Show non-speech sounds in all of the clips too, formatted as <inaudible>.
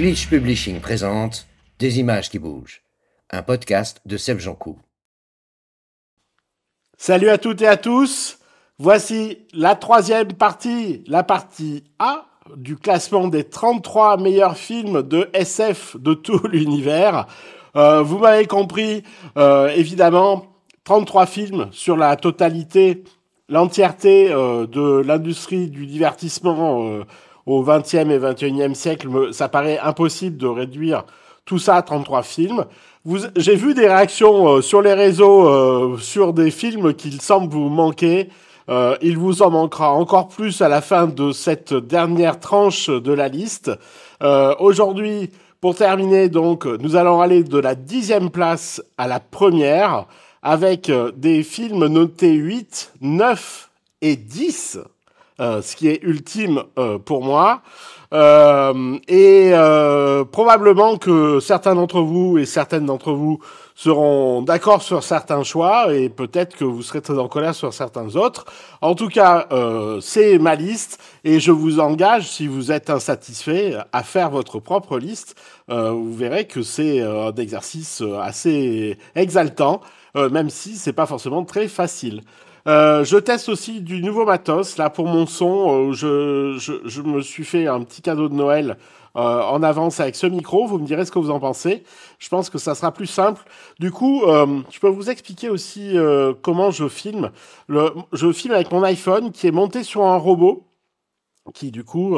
Glitch Publishing présente Des images qui bougent, un podcast de Seb Jankou. Salut à toutes et à tous. Voici la troisième partie, la partie A du classement des 33 meilleurs films de SF de tout <laughs> l'univers. Euh, vous m'avez compris, euh, évidemment, 33 films sur la totalité, l'entièreté euh, de l'industrie du divertissement au XXe et XXIe siècle, ça paraît impossible de réduire tout ça à 33 films. J'ai vu des réactions euh, sur les réseaux euh, sur des films qu'il semble vous manquer. Euh, il vous en manquera encore plus à la fin de cette dernière tranche de la liste. Aujourd'hui, pour terminer, donc, nous allons aller de la dixième place à la première avec des films notés 8, 9 et 10. Euh, ce qui est ultime euh, pour moi. Euh, et probablement que certains d'entre vous et certaines d'entre vous seront d'accord sur certains choix et peut-être que vous serez très en colère sur certains autres. En tout cas, c'est ma liste et je vous engage, si vous êtes insatisfait, à faire votre propre liste. vous verrez que c'est un exercice assez exaltant, même si c'est pas forcément très facile. Euh, je teste aussi du nouveau matos là pour mon son. Euh, je, me suis fait un petit cadeau de Noël euh, en avance avec ce micro. Vous me direz ce que vous en pensez. Je pense que ça sera plus simple. Du coup, je peux vous expliquer aussi comment je filme. je filme avec mon iPhone qui est monté sur un robot qui du coup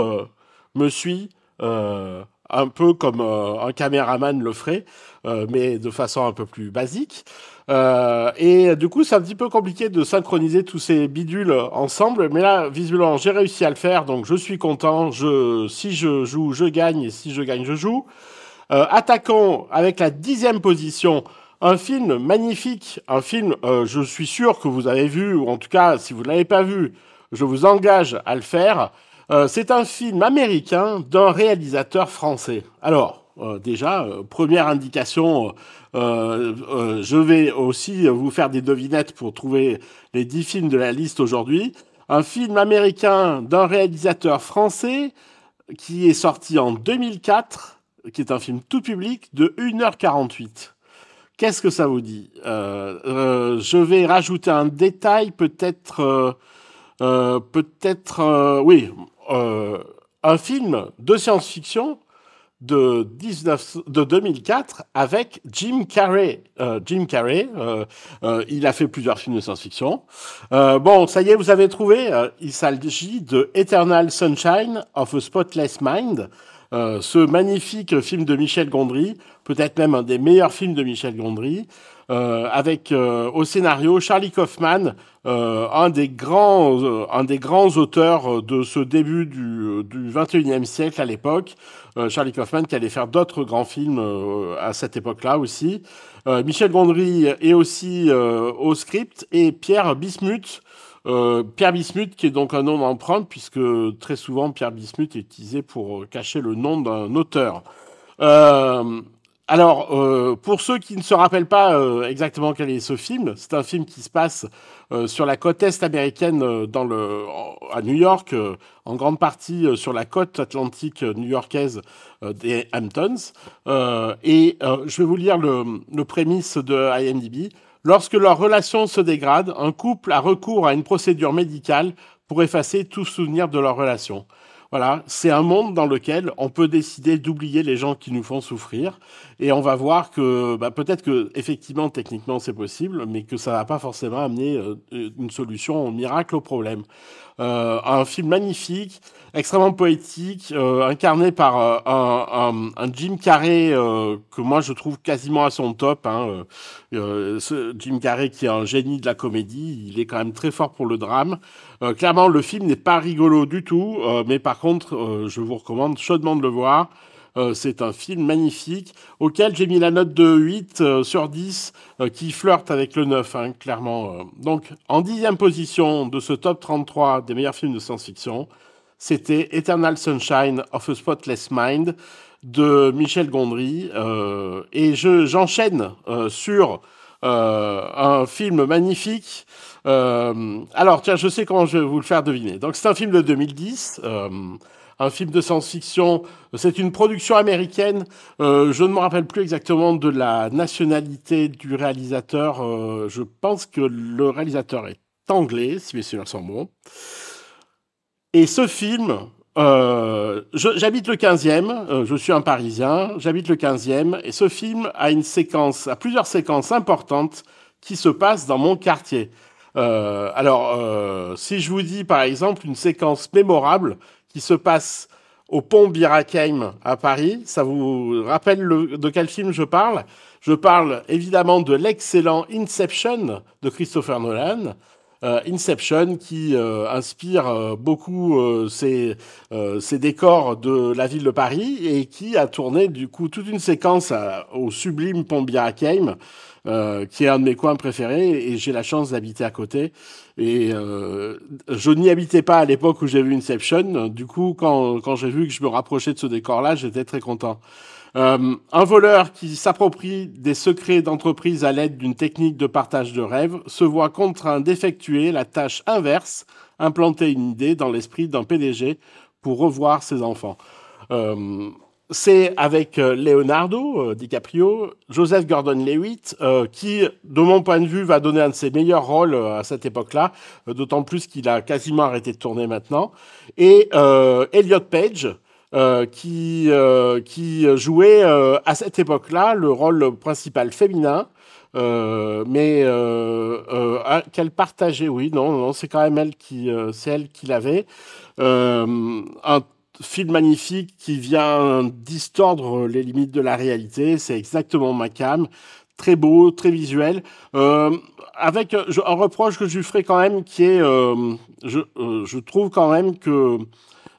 me suit un peu comme un caméraman le ferait, mais de façon un peu plus basique. Euh, et du coup, c'est un petit peu compliqué de synchroniser tous ces bidules ensemble. Mais là, visuellement, j'ai réussi à le faire, donc je suis content. Je, si je joue, je gagne. Et si je gagne, je joue. Euh, attaquons avec la dixième position. Un film magnifique, un film, euh, je suis sûr que vous avez vu, ou en tout cas, si vous ne l'avez pas vu, je vous engage à le faire. c'est un film américain d'un réalisateur français. Alors, euh, déjà, euh, première indication, euh, je vais aussi vous faire des devinettes pour trouver les dix films de la liste aujourd'hui. Un film américain d'un réalisateur français qui est sorti en 2004, qui est un film tout public de 1h48. Qu'est-ce que ça vous dit Je vais rajouter un détail, peut-être... peut-être... oui, un film de science-fiction de, 2004 avec Jim Carrey. Euh, Jim Carrey, euh, euh, il a fait plusieurs films de science-fiction. bon, ça y est, vous avez trouvé. il s'agit de Eternal Sunshine of a Spotless Mind. ce magnifique film de Michel Gondry, peut-être même un des meilleurs films de Michel Gondry, euh, avec euh, au scénario Charlie Kaufman, euh, un des grands, un des grands auteurs de ce début du, du 21e siècle à l'époque. Charlie Kaufman qui allait faire d'autres grands films à cette époque-là aussi. Michel Gondry est aussi au script et Pierre Bismuth. Pierre Bismuth, qui est donc un nom d'empreinte, puisque très souvent Pierre Bismuth est utilisé pour cacher le nom d'un auteur. Euh, alors, euh, pour ceux qui ne se rappellent pas euh, exactement quel est ce film, c'est un film qui se passe euh, sur la côte est américaine, à New York, en grande partie sur la côte atlantique new-yorkaise des Hamptons. et je vais vous lire le, le prémisse de IMDb. Lorsque leur relation se dégrade, un couple a recours à une procédure médicale pour effacer tout souvenir de leur relation. Voilà, c'est un monde dans lequel on peut décider d'oublier les gens qui nous font souffrir, et on va voir que bah, peut-être que effectivement techniquement c'est possible, mais que ça va pas forcément amener euh, une solution miracle au problème. Euh, un film magnifique, extrêmement poétique, euh, incarné par euh, un, Jim Carrey que moi je trouve quasiment à son top. Hein, Jim Carrey qui est un génie de la comédie, il est quand même très fort pour le drame. clairement, le film n'est pas rigolo du tout, mais par contre, je vous recommande chaudement de le voir. Euh, c'est un film magnifique auquel j'ai mis la note de 8 euh, sur 10 euh, qui flirte avec le 9, hein, clairement. Donc, en dixième position de ce top 33 des meilleurs films de science-fiction, c'était Eternal Sunshine of a Spotless Mind de Michel Gondry. et je, j'enchaîne sur un film magnifique. alors, tiens, je sais comment je vais vous le faire deviner. Donc, c'est un film de 2010 un film de science-fiction. C'est une production américaine. Euh, je ne me rappelle plus exactement de la nationalité du réalisateur. Euh, je pense que le réalisateur est anglais, si mes souvenirs sont bons. Et ce film, euh, j'habite le 15e, je suis un Parisien, j'habite le 15e, et ce film a une séquence, a plusieurs séquences importantes qui se passent dans mon quartier. alors, si je vous dis par exemple une séquence mémorable qui se passe au pont Birakeim à Paris. Ça vous rappelle de quel film je parle Je parle évidemment de l'excellent Inception de Christopher Nolan. Euh, Inception qui euh, inspire euh, beaucoup ces décors de la ville de Paris et qui a tourné du coup toute une séquence au sublime pont Birakeim euh, qui est un de mes coins préférés, et j'ai la chance d'habiter à côté. Et euh, je n'y habitais pas à l'époque où j'ai vu Inception. Du coup, quand, quand j'ai vu que je me rapprochais de ce décor-là, j'étais très content. Euh, un voleur qui s'approprie des secrets d'entreprise à l'aide d'une technique de partage de rêves se voit contraint d'effectuer la tâche inverse, implanter une idée dans l'esprit d'un PDG pour revoir ses enfants c'est avec euh, Leonardo euh, DiCaprio, Joseph gordon levitt euh, qui, de mon point de vue, va donner un de ses meilleurs rôles à cette époque-là, d'autant plus qu'il a quasiment arrêté de tourner maintenant, et Elliot Page. qui jouait à cette époque-là le rôle principal féminin mais ah, qu'elle partageait, oui, non, non, c'est quand même elle qui, c'est elle qui l'avait film magnifique qui vient distordre les limites de la réalité. C'est exactement ma cam. Très beau, très visuel. Euh, avec un reproche que je lui ferai quand même, qui est, euh, euh, je trouve quand même que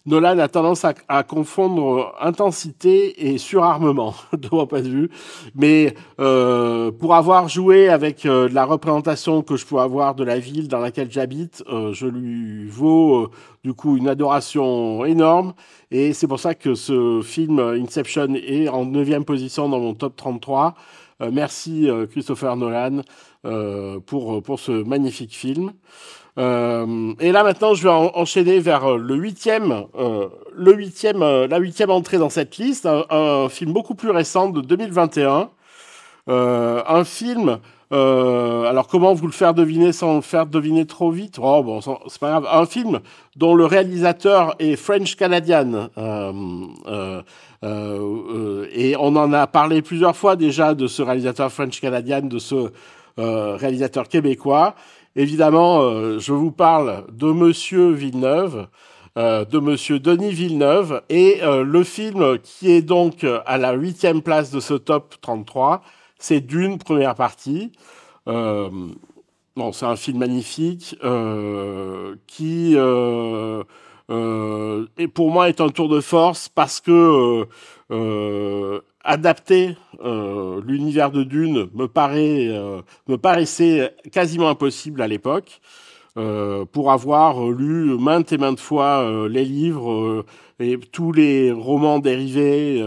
Nolan a tendance à, confondre euh, intensité et surarmement, <laughs> de mon point de vue. Mais euh, pour avoir joué avec euh, la représentation que je peux avoir de la ville dans laquelle j'habite, je lui vaux du coup une adoration énorme. Et c'est pour ça que ce film Inception est en neuvième position dans mon top 33. merci Christopher Nolan pour, pour ce magnifique film. Euh, et là maintenant, je vais enchaîner vers euh, le huitième, euh, le huitième, la huitième entrée dans cette liste, un, film beaucoup plus récent de 2021, un film. alors comment vous le faire deviner sans le faire deviner trop vite Oh bon, c'est pas grave. Un film dont le réalisateur est French Canadian. et on en a parlé plusieurs fois déjà de ce réalisateur French Canadian, de ce réalisateur québécois. Évidemment, euh, je vous parle de Monsieur Villeneuve, euh, de Monsieur Denis Villeneuve, et euh, le film qui est donc à la huitième place de ce top 33, c'est Dune, première partie. c'est un film magnifique qui pour moi est un tour de force parce que adapter euh, l'univers de Dune euh, me, paraissait quasiment impossible à l'époque. Euh, pour avoir lu maintes et maintes fois les livres et tous les romans dérivés,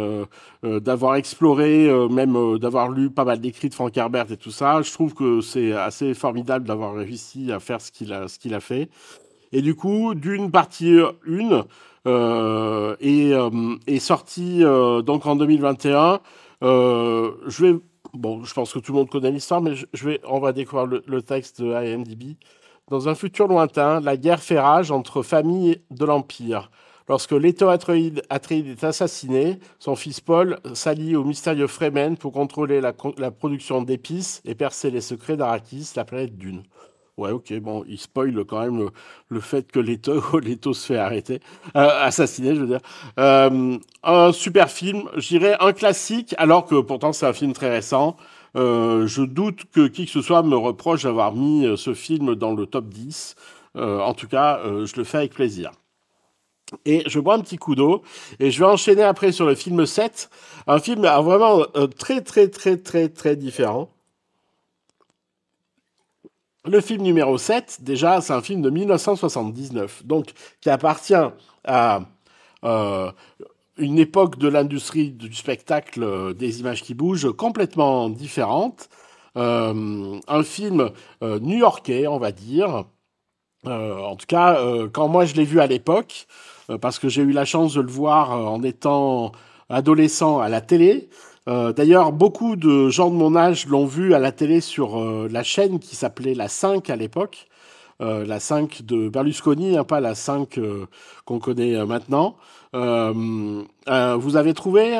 d'avoir exploré, même d'avoir lu pas mal d'écrits de Frank Herbert et tout ça, je trouve que c'est assez formidable d'avoir réussi à faire ce qu'il a fait. Et du coup, d'une partie 1 euh, euh, est, sortie euh, donc en 2021. je vais, bon, je pense que tout le monde connaît l'histoire, mais je, vais, on va découvrir le, texte de IMDb. Dans un futur lointain, la guerre fait rage entre familles de l'Empire. Lorsque Leto Atreide, est assassiné, son fils Paul s'allie au mystérieux Fremen pour contrôler la, la production d'épices et percer les secrets d'Arakis, la planète Dune. Ouais, ok, bon, il spoile quand même le, fait que Leto, <laughs> Leto se fait arrêter, euh, assassiner, je veux dire. Euh, un super film, j'irais un classique, alors que pourtant c'est un film très récent. Euh, je doute que qui que ce soit me reproche d'avoir mis euh, ce film dans le top 10. Euh, en tout cas, je le fais avec plaisir. Et je bois un petit coup d'eau et je vais enchaîner après sur le film 7, un film vraiment très très très très très différent. Le film numéro 7, déjà, c'est un film de 1979, donc qui appartient à euh, une époque de l'industrie du spectacle euh, des images qui bougent complètement différente. Euh, un film new-yorkais, on va dire. en tout cas, quand moi je l'ai vu à l'époque, parce que j'ai eu la chance de le voir en étant adolescent à la télé, euh, d'ailleurs, beaucoup de gens de mon âge l'ont vu à la télé sur euh, la chaîne qui s'appelait La 5 à l'époque. Euh, la 5 de Berlusconi, hein, pas la 5 qu'on connaît maintenant. vous avez trouvé,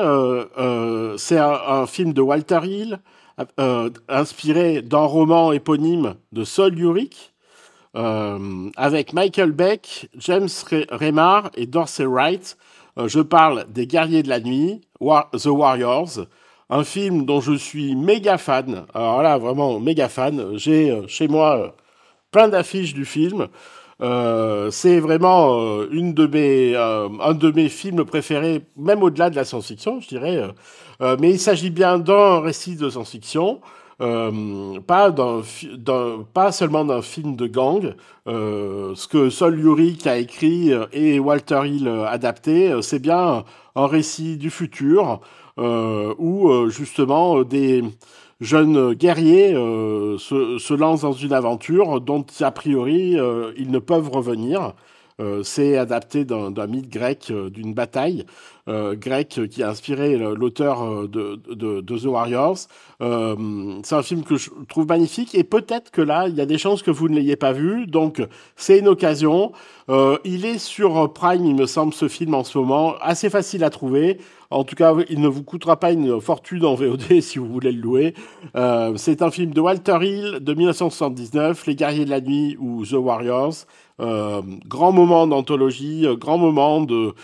c'est un, film de Walter Hill, inspiré d'un roman éponyme de Saul Yurick, avec Michael Beck, James Remar et Dorsey Wright. Euh, je parle des Guerriers de la Nuit, The Warriors, un film dont je suis méga fan. Alors là, vraiment méga fan. J'ai euh, chez moi euh, plein d'affiches du film. c'est vraiment une de mes, un de mes films préférés, même au-delà de la science-fiction, je dirais. mais il s'agit bien d'un récit de science-fiction euh, pas, seulement d'un film de gang, euh, ce que Sol Yurik a écrit euh, et Walter Hill adapté, c'est bien un récit du futur où justement des jeunes guerriers se, lancent dans une aventure dont a priori ils ne peuvent revenir. Euh, c'est adapté d'un mythe grec, euh, d'une bataille euh, grecque qui a inspiré l'auteur de, de, The Warriors. c'est un film que je trouve magnifique et peut-être que là, il y a des chances que vous ne l'ayez pas vu. Donc, c'est une occasion. il est sur Prime, il me semble, ce film en ce moment, assez facile à trouver. En tout cas, il ne vous coûtera pas une fortune en VOD <laughs> si vous voulez le louer. Euh, c'est un film de Walter Hill de 1979, Les Guerriers de la Nuit ou The Warriors. Euh, grand moment d'anthologie, euh, grand moment de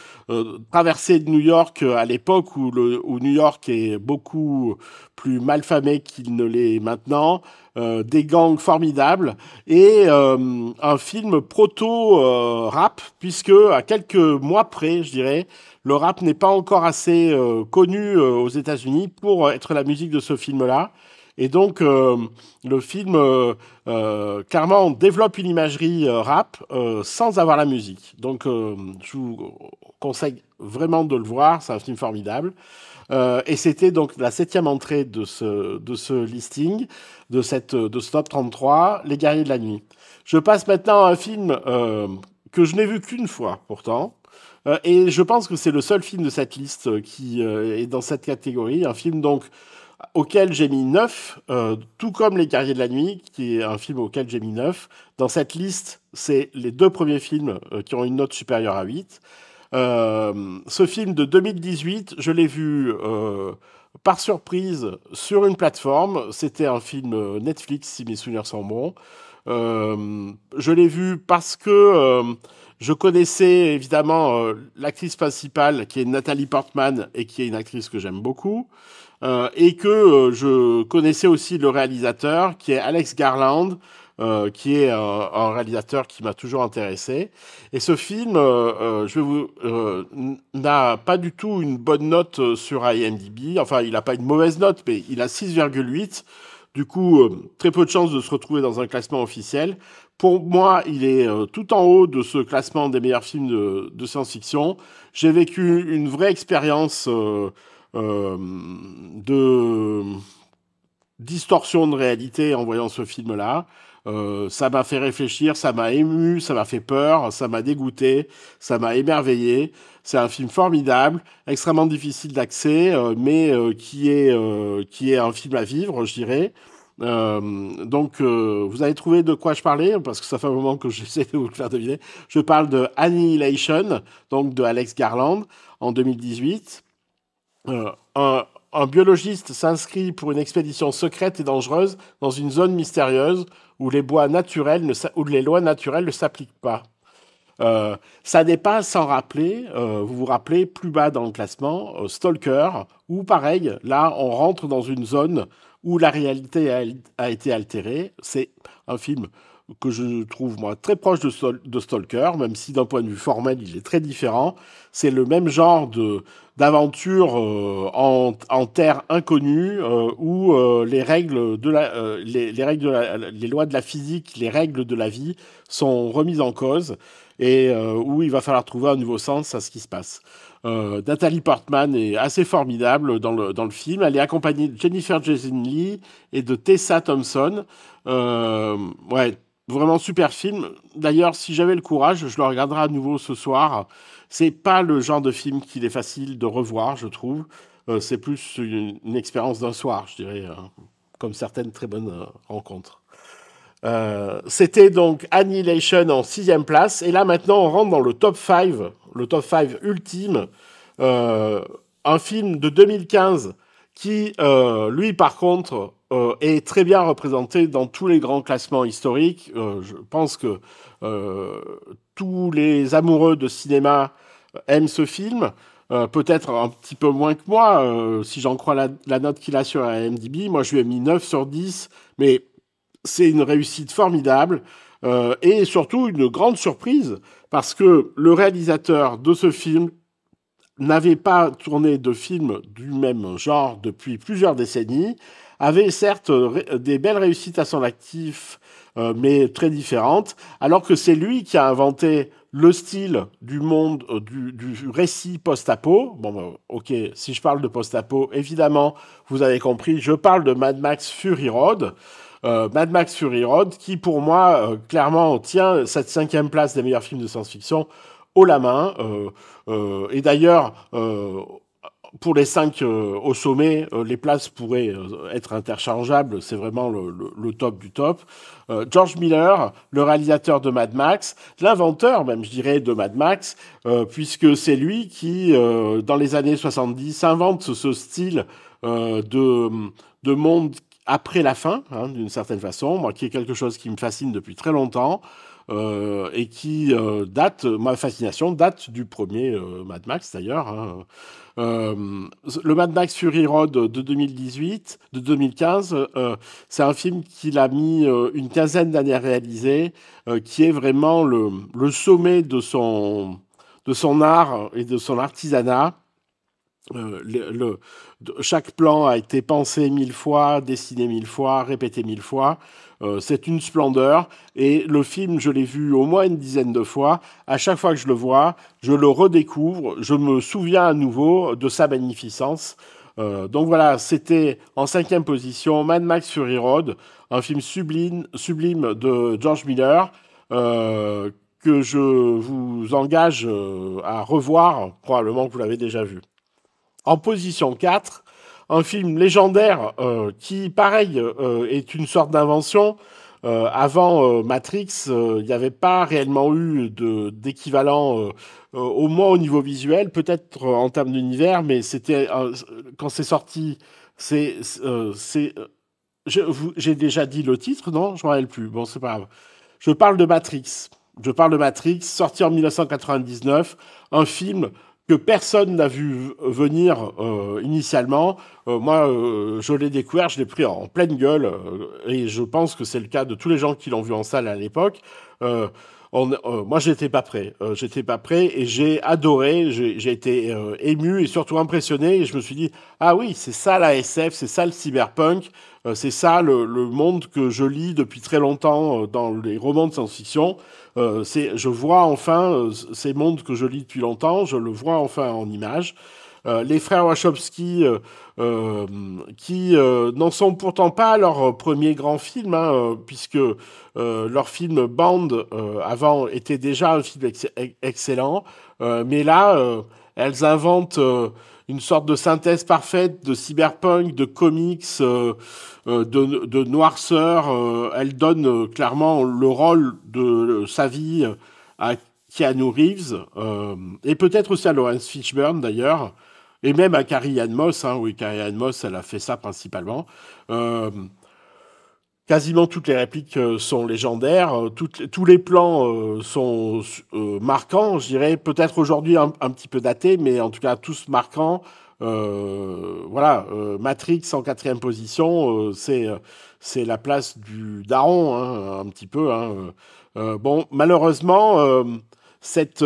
traversée de New York à l'époque où, où New York est beaucoup plus malfamé qu'il ne l'est maintenant. Euh, des gangs formidables et euh, un film proto-rap, puisque à quelques mois près, je dirais, le rap n'est pas encore assez euh, connu aux États-Unis pour être la musique de ce film-là. Et donc, le film, clairement, développe une imagerie rap sans avoir la musique. Donc, je vous conseille vraiment de le voir, c'est un film formidable. Euh, et c'était donc la septième entrée de ce, listing, de, cette, ce top 33, Les Guerriers de la Nuit. Je passe maintenant à un film euh, que je n'ai vu qu'une fois pourtant. Euh, et je pense que c'est le seul film de cette liste qui est dans cette catégorie. Un film donc auquel j'ai mis 9, tout comme Les Guerriers de la Nuit, qui est un film auquel j'ai mis 9. Dans cette liste, c'est les deux premiers films qui ont une note supérieure à 8. Euh, ce film de 2018, je l'ai vu euh, par surprise sur une plateforme. C'était un film euh, Netflix, si mes souvenirs sont bons. je l'ai vu parce que je connaissais évidemment l'actrice principale qui est Nathalie Portman et qui est une actrice que j'aime beaucoup. et que je connaissais aussi le réalisateur qui est Alex Garland, euh, qui est euh, un réalisateur qui m'a toujours intéressé. Et ce film, euh, je vais vous, n'a pas du tout une bonne note sur IMDb. Enfin, il n'a pas une mauvaise note, mais il a 6,8. Du coup, très peu de chances de se retrouver dans un classement officiel. Pour moi, il est tout en haut de ce classement des meilleurs films de, science-fiction. J'ai vécu une vraie expérience de distorsion de réalité en voyant ce film-là. Euh, ça m'a fait réfléchir, ça m'a ému, ça m'a fait peur, ça m'a dégoûté, ça m'a émerveillé. C'est un film formidable, extrêmement difficile d'accès, euh, mais euh, qui, est, un film à vivre, je dirais. donc, vous avez trouvé de quoi je parlais, parce que ça fait un moment que <laughs> j'essaie de vous le faire deviner. Je parle de Annihilation, donc de Alex Garland, en 2018. un biologiste s'inscrit pour une expédition secrète et dangereuse dans une zone mystérieuse où les, bois naturels ne, où les lois naturelles ne s'appliquent pas. Euh, ça n'est pas sans rappeler, euh, vous vous rappelez, plus bas dans le classement, euh, Stalker, où pareil, là, on rentre dans une zone où la réalité a, été altérée. C'est un film que je trouve, moi, très proche de, de Stalker, même si d'un point de vue formel, il est très différent. C'est le même genre de, d'aventure euh, en, terre inconnue euh, où euh, les règles de la, les, règles de la, les lois de la physique, les règles de la vie sont remises en cause et où il va falloir trouver un nouveau sens à ce qui se passe. Nathalie Portman est assez formidable dans le, dans le film. Elle est accompagnée de Jennifer Jason Lee et de Tessa Thompson. ouais, Vraiment super film. D'ailleurs, si j'avais le courage, je le regarderai à nouveau ce soir. C'est pas le genre de film qu'il est facile de revoir, je trouve. Euh, c'est plus une, expérience d'un soir, je dirais, hein, comme certaines très bonnes euh, rencontres. Euh, c'était donc Annihilation en sixième place. Et là, maintenant, on rentre dans le top 5, le top 5 ultime. un film de 2015 qui, lui, par contre, euh, est très bien représenté dans tous les grands classements historiques. Euh, je pense que euh, tous les amoureux de cinéma aiment ce film. Peut-être un petit peu moins que moi, si j'en crois la, note qu'il a sur IMDb. Moi, je lui ai mis 9 sur 10, mais c'est une réussite formidable et surtout une grande surprise parce que le réalisateur de ce film n'avait pas tourné de film du même genre depuis plusieurs décennies avait certes euh, euh, des belles réussites à son actif, euh, mais très différentes, alors que c'est lui qui a inventé le style du monde, du, récit post-apo. Bon, bah, ok, si je parle de post-apo, évidemment, vous avez compris, je parle de Mad Max Fury Road. Mad Max Fury Road, qui pour moi, clairement, tient cette cinquième place des meilleurs films de science-fiction au la main. et d'ailleurs, pour les cinq euh, au sommet, euh, les places pourraient euh, être interchangeables. C'est vraiment le, top du top. George Miller, le réalisateur de Mad Max, l'inventeur même, je dirais, de Mad Max, puisque c'est lui qui, dans les années 70, invente ce, style de, monde après la fin, hein, d'une certaine façon, qui est quelque chose qui me fascine depuis très longtemps. Euh, et qui euh, date, ma fascination date du premier euh, Mad Max d'ailleurs. Hein. le Mad Max Fury Road de 2018, de 2015, c'est un film qu'il a mis une quinzaine d'années à réaliser, qui est vraiment le, le sommet de son, de son art et de son artisanat. chaque plan a été pensé mille fois, dessiné mille fois, répété mille fois. Euh, c'est une splendeur. Et le film, je l'ai vu au moins une dizaine de fois. À chaque fois que je le vois, je le redécouvre, je me souviens à nouveau de sa magnificence. Euh, donc voilà, c'était en cinquième position Mad Max Fury Road, un film sublime, sublime de George Miller euh, que je vous engage à revoir, probablement que vous l'avez déjà vu. En position 4, un film légendaire euh, qui, pareil, euh, est une sorte d'invention. Euh, avant Matrix, il n'y avait pas réellement eu d'équivalent, au moins au niveau visuel, peut-être en termes d'univers, mais c'était quand c'est sorti, c'est j'ai déjà dit le titre, non Je m'en rappelle plus. Bon, c'est pas grave. Je parle de Matrix. Je parle de Matrix, sorti en 1999, un film que personne n'a vu venir euh, initialement. Euh, moi, euh, je l'ai découvert, je l'ai pris en pleine gueule, et je pense que c'est le cas de tous les gens qui l'ont vu en salle à l'époque. On, euh, moi, j'étais pas prêt. Euh, j'étais pas prêt et j'ai adoré. J'ai été euh, ému et surtout impressionné. Et je me suis dit, ah oui, c'est ça la SF, c'est ça le cyberpunk, c'est ça le, le, monde que je lis depuis très longtemps dans les romans de science-fiction. je vois enfin ces mondes que je lis depuis longtemps. Je le vois enfin en images. Euh, les frères Wachowski, euh, euh, qui n'en sont pourtant pas leur premier grand film, hein, puisque leur film Band avant était déjà un film excellent, mais là, elles inventent une sorte de synthèse parfaite de cyberpunk, de comics, de, noirceur. Elles donnent clairement le rôle de sa vie à Keanu Reeves et peut-être aussi à Lawrence Fishburne d'ailleurs et même à Carrie Anne Moss, hein, oui, Carrie Anne Moss, elle a fait ça principalement. Euh, quasiment toutes les répliques euh, sont légendaires, euh, tous les plans sont marquants, je dirais, peut-être aujourd'hui un, petit peu datés, mais en tout cas tous marquants. voilà, Matrix en quatrième position, c'est c'est la place du daron, hein, un petit peu. Hein. bon, malheureusement, cette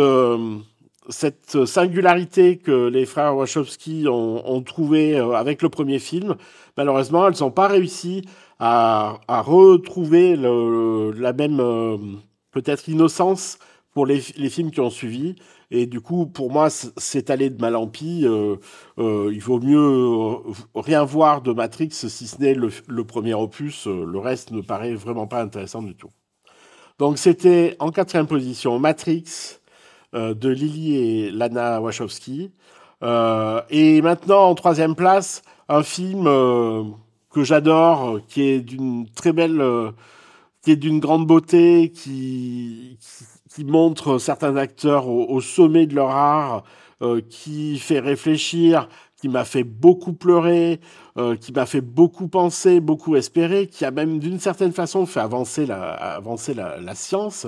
cette euh, singularité que les frères Wachowski ont, trouvée euh, avec le premier film, malheureusement, elles n'ont pas réussi à, retrouver la même, euh, peut-être, innocence pour les, films qui ont suivi. Et du coup, pour moi, c'est allé de mal en pis. il vaut mieux rien voir de Matrix, si ce n'est le, premier opus. Le reste ne paraît vraiment pas intéressant du tout. Donc c'était en quatrième position Matrix, euh, de Lily et Lana Wachowski. Euh, et maintenant, en troisième place, un film euh, que j'adore, qui est d'une très belle, qui est d'une grande beauté, qui, montre certains acteurs au, sommet de leur art, qui fait réfléchir, qui m'a fait beaucoup pleurer, qui m'a fait beaucoup penser, beaucoup espérer, qui a même d'une certaine façon fait avancer la science,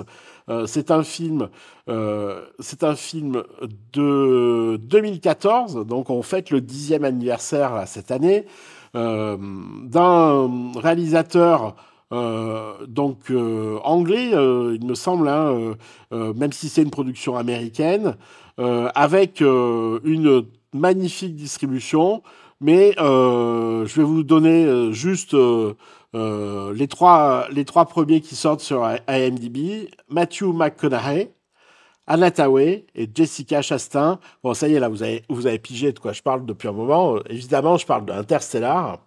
euh, c'est un film, euh, c'est un film de 2014, donc on fête le dixième anniversaire cette année euh, d'un réalisateur donc anglais, il me semble, hein, même si c'est une production américaine, avec une magnifique distribution. Mais je vais vous donner juste euh, les, trois, premiers qui sortent sur IMDb, Matthew McConaughey, Anna et Jessica Chastain. Bon, ça y est, là, vous avez, vous pigé de quoi je parle depuis un moment. Euh, évidemment, je parle d'Interstellar.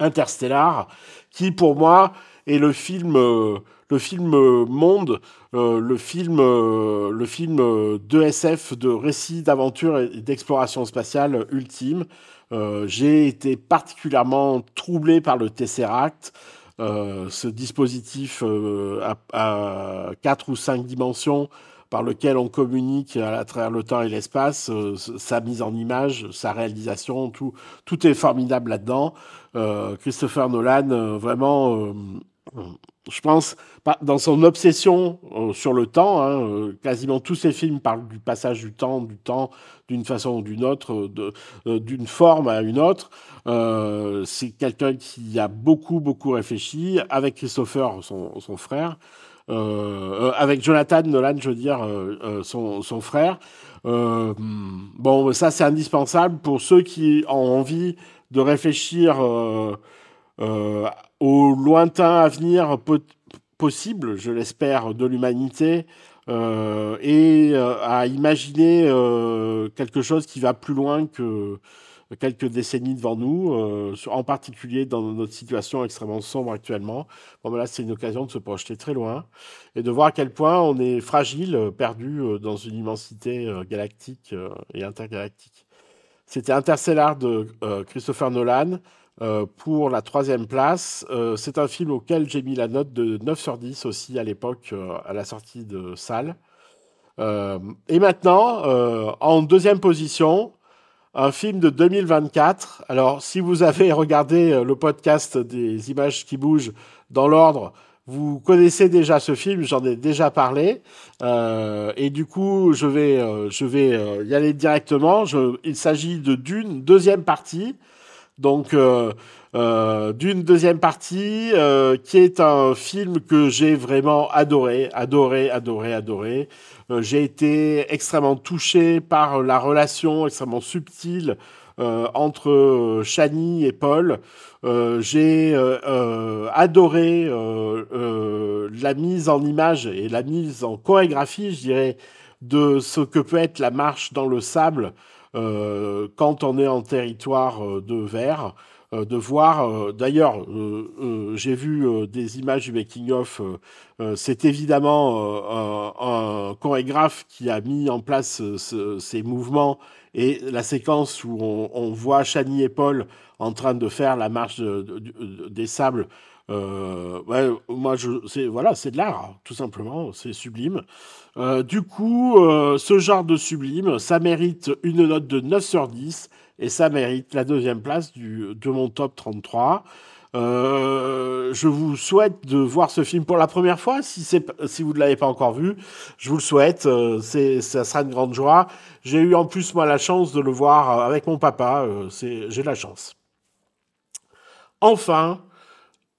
Interstellar, qui pour moi est le film, euh, le film monde, le film, le de SF, de récit d'aventure et d'exploration spatiale ultime. Euh, j'ai été particulièrement troublé par le Tesseract. Euh, ce dispositif à, euh, quatre ou cinq dimensions par lequel on communique à travers le temps et l'espace, sa mise en image, sa réalisation, tout, tout est formidable là-dedans. Christopher Nolan, vraiment, je pense, dans son obsession euh, sur le temps, hein, euh, quasiment tous ses films parlent du passage du temps, du temps, d'une façon ou d'une autre, euh, d'une forme à une autre. c'est quelqu'un qui a beaucoup, beaucoup réfléchi, avec Christopher, son, son frère, avec Jonathan Nolan, je veux dire, son, frère. bon, ça, c'est indispensable pour ceux qui ont envie de réfléchir. Euh, au lointain avenir possible, je l'espère, de l'humanité, euh, et euh, à imaginer euh, quelque chose qui va plus loin que quelques décennies devant nous, en particulier dans notre situation extrêmement sombre actuellement. Bon, ben là, c'est une occasion de se projeter très loin et de voir à quel point on est fragile, perdu dans une immensité galactique et intergalactique. C'était Interstellar de Christopher Nolan. Euh, pour la troisième place. Euh, c'est un film auquel j'ai mis la note de 9 sur 10 aussi à l'époque, euh, à la sortie de salle. et maintenant, en deuxième position, un film de 2024. Alors, si vous avez regardé le podcast des images qui bougent dans l'ordre, vous connaissez déjà ce film, j'en ai déjà parlé, et du coup je vais, je vais y aller directement. il s'agit de Dune, deuxième partie, donc euh, euh, d'une deuxième partie euh, qui est un film que j'ai vraiment adoré, adoré, adoré, adoré. j'ai été extrêmement touché par la relation extrêmement subtile entre Shani et Paul. j'ai adoré la mise en image et la mise en chorégraphie, je dirais, de ce que peut être la marche dans le sable euh, quand on est en territoire euh, de verre, euh, de voir. D'ailleurs, j'ai vu des images du making-of. C'est évidemment un, chorégraphe qui a mis en place ces mouvements et la séquence où on, voit Chani et Paul en train de faire la marche des sables euh, moi, je, c'est voilà, c'est de l'art, hein, tout simplement, c'est sublime. Euh, du coup, euh, ce genre de sublime, ça mérite une note de 9 sur 10 et ça mérite la deuxième place du, de mon top 33. je vous souhaite de voir ce film pour la première fois. Si, si vous ne l'avez pas encore vu, je vous le souhaite. c'est ça sera une grande joie. J'ai eu en plus, moi, la chance de le voir avec mon papa. J'ai la chance. Enfin,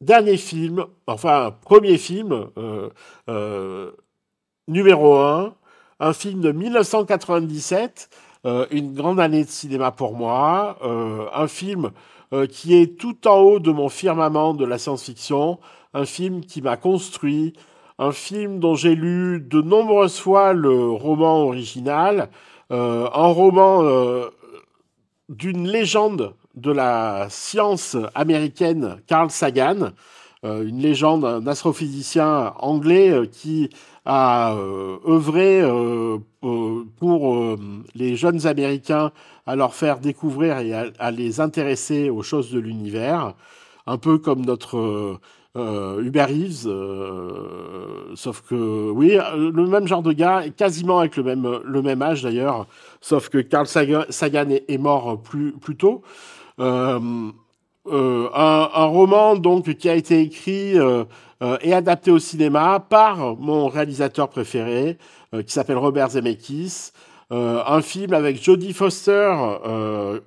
dernier film, enfin premier film, euh, euh, numéro un, un film de 1997, euh, une grande année de cinéma pour moi, un film qui est tout en haut de mon firmament de la science-fiction, un film qui m'a construit, un film dont j'ai lu de nombreuses fois le roman original, un roman d'une légende de la science américaine Carl Sagan, euh, une légende, un astrophysicien anglais euh, qui a euh, œuvré pour les jeunes Américains à leur faire découvrir et à, les intéresser aux choses de l'univers, un peu comme notre euh, Reeves, sauf que oui, le même genre de gars, quasiment avec le même le même âge d'ailleurs, sauf que Carl Sagan est, mort plus plus tôt. Euh, euh, un, roman donc qui a été écrit euh, et adapté au cinéma par mon réalisateur préféré qui s'appelle Robert Zemeckis. un film avec Jodie Foster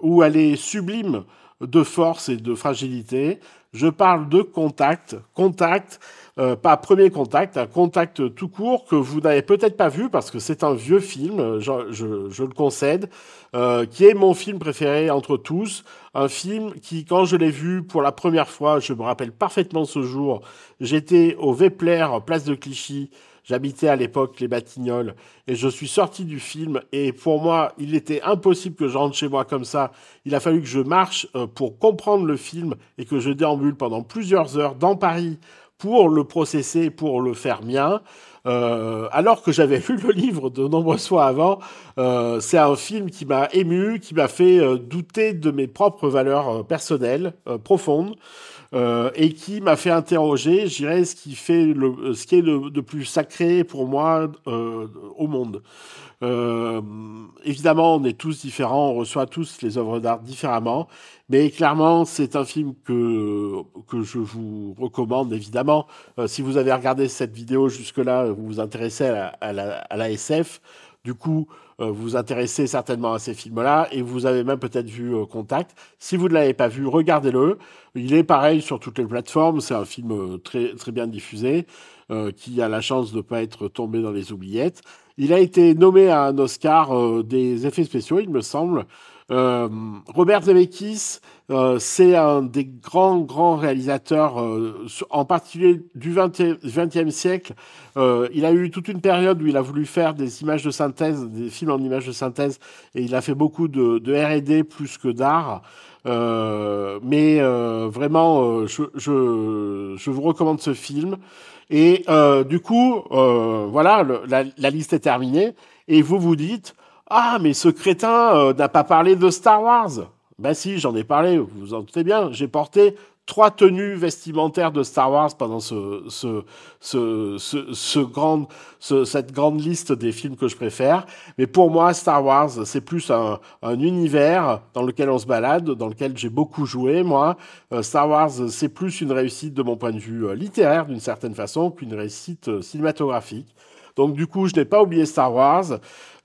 où elle est sublime de force et de fragilité. Je parle de Contact. Contact, euh, pas Premier Contact, un contact tout court que vous n'avez peut-être pas vu parce que c'est un vieux film, euh, je, le concède, euh, qui est mon film préféré entre tous. Un film qui, quand je l'ai vu pour la première fois, je me rappelle parfaitement ce jour, j'étais au Vepler, place de Clichy, J'habitais à l'époque les Batignolles et je suis sorti du film et pour moi, il était impossible que je rentre chez moi comme ça. Il a fallu que je marche pour comprendre le film et que je déambule pendant plusieurs heures dans Paris pour le processer, pour le faire mien. Euh, alors que j'avais <laughs> lu le livre de nombreuses fois avant, euh, c'est un film qui m'a ému, qui m'a fait euh, douter de mes propres valeurs personnelles profondes. Euh, et qui m'a fait interroger, je dirais, ce qui fait le, ce qui est le plus sacré pour moi euh, au monde. Euh, évidemment, on est tous différents, on reçoit tous les œuvres d'art différemment, mais clairement, c'est un film que que je vous recommande évidemment. si vous avez regardé cette vidéo jusque-là, vous vous intéressez à à la SF. Du coup, vous euh, vous intéressez certainement à ces films-là et vous avez même peut-être vu euh, Contact. Si vous ne l'avez pas vu, regardez-le. Il est pareil sur toutes les plateformes. C'est un film euh, très, très bien diffusé qui a la chance de ne pas être tombé dans les oubliettes. Il a été nommé à un Oscar des effets spéciaux, il me semble. Robert Zemeckis euh, c'est un des grands, grands réalisateurs, euh, en particulier du XXe siècle. Euh, il a eu toute une période où il a voulu faire des images de synthèse, des films en images de synthèse, et il a fait beaucoup de, RD plus que d'art. mais vraiment, je, vous recommande ce film. Et du coup, voilà, la, liste est terminée. Et vous vous dites, ah, mais ce crétin n'a pas parlé de Star Wars. Ben si, j'en ai parlé, vous vous en doutez bien, j'ai porté trois tenues vestimentaires de Star Wars pendant ce, ce, ce, ce, ce grande, cette grande liste des films que je préfère. Mais pour moi, Star Wars, c'est plus un, un univers dans lequel on se balade, dans lequel j'ai beaucoup joué, moi. Euh, Star Wars, c'est plus une réussite de mon point de vue euh, littéraire, d'une certaine façon, qu'une réussite euh, cinématographique. Donc du coup, je n'ai pas oublié Star Wars.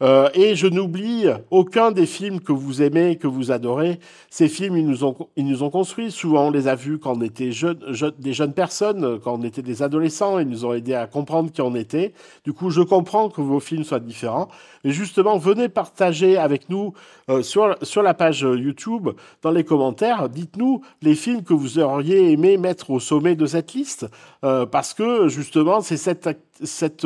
Euh, et je n'oublie aucun des films que vous aimez, que vous adorez. Ces films, ils nous ont, ils nous ont construits. Souvent, on les a vus quand on était des jeunes personnes, quand on était des adolescents. Ils nous ont aidés à comprendre qui on était. Du coup, je comprends que vos films soient différents. Mais justement, venez partager avec nous euh, sur, sur la page YouTube, dans les commentaires, dites-nous les films que vous auriez aimé mettre au sommet de cette liste. Euh, parce que, justement, c'est cette, cette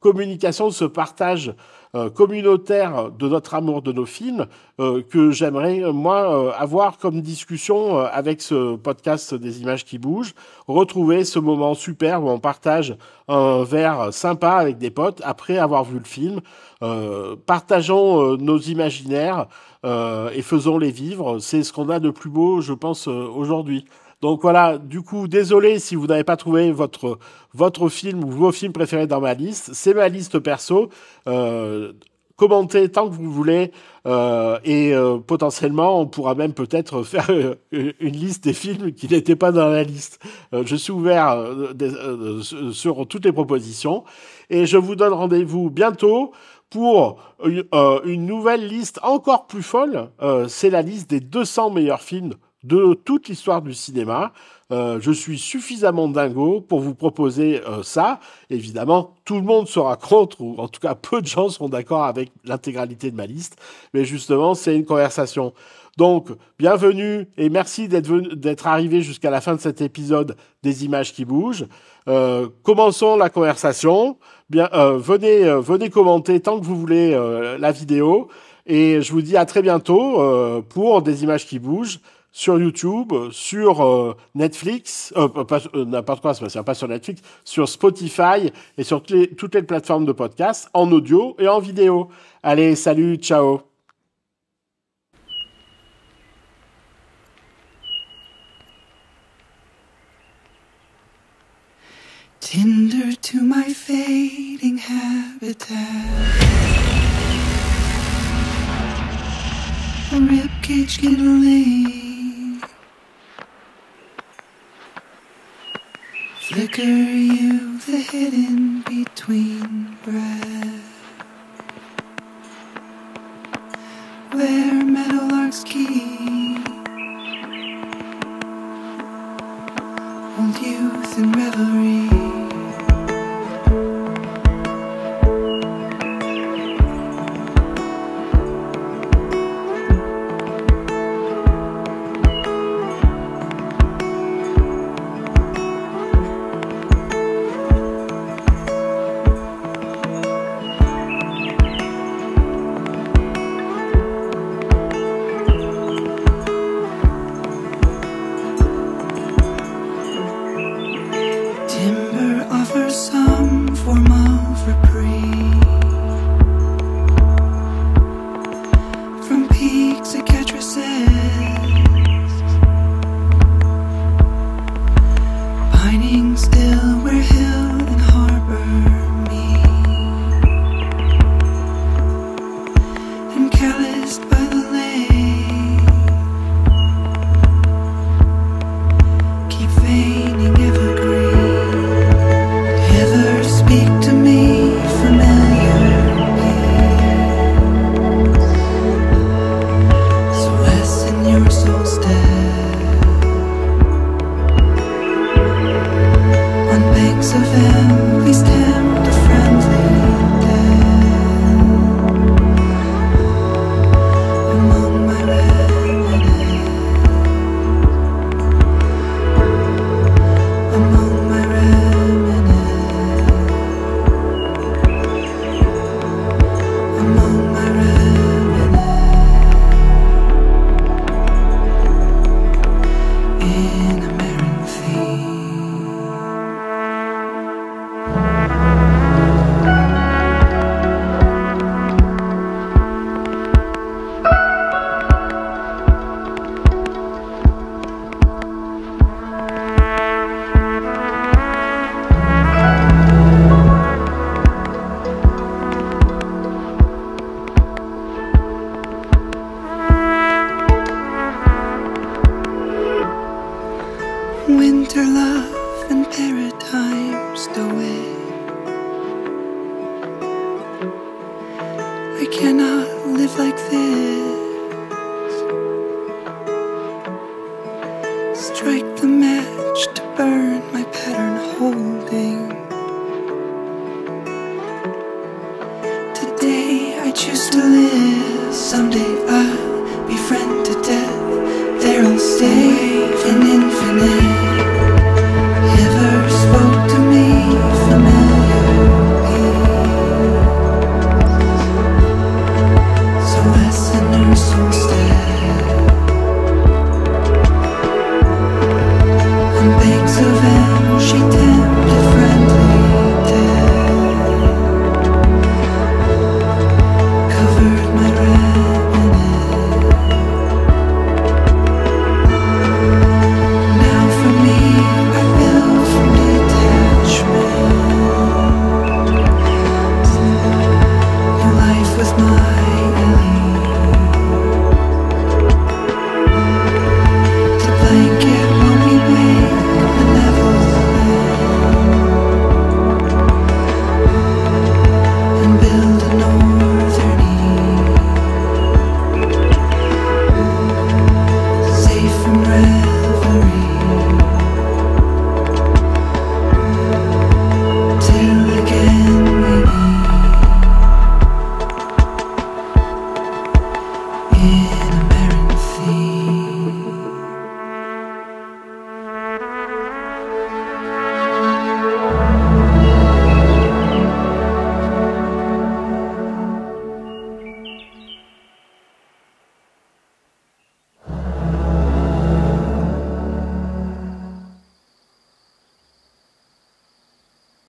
communication, ce partage euh, communautaire de notre amour de nos films euh, que j'aimerais, euh, moi, avoir comme discussion avec ce podcast des images qui bougent. Retrouver ce moment superbe où on partage un verre sympa avec des potes après avoir vu le film. partageons nos imaginaires et faisons-les vivre. C'est ce qu'on a de plus beau, je pense, aujourd'hui. Donc voilà, du coup, désolé si vous n'avez pas trouvé votre, votre film ou vos films préférés dans ma liste. C'est ma liste perso. Euh, commentez tant que vous voulez euh, et euh, potentiellement on pourra même peut-être faire une liste des films qui n'étaient pas dans la liste. je suis ouvert sur toutes les propositions et je vous donne rendez-vous bientôt pour une nouvelle liste encore plus folle. C'est la liste des 200 meilleurs films de toute l'histoire du cinéma. Euh, je suis suffisamment dingo pour vous proposer euh, ça. Évidemment, tout le monde sera contre, ou en tout cas peu de gens seront d'accord avec l'intégralité de ma liste. Mais justement, c'est une conversation. Donc, bienvenue et merci d'être arrivé jusqu'à la fin de cet épisode des images qui bougent. Euh, commençons la conversation. Bien, venez, venez commenter tant que vous voulez la vidéo. Et je vous dis à très bientôt pour des images qui bougent sur YouTube, sur euh, Netflix, euh, euh, n'importe quoi, c'est pas sur Netflix, sur Spotify et sur toutes les, plateformes de podcast en audio et en vidéo. Allez, salut, ciao. Tinder to my fading habitat. Flicker you the hidden between breath Where meadowlarks key Old youth and revel. winter love and Paris.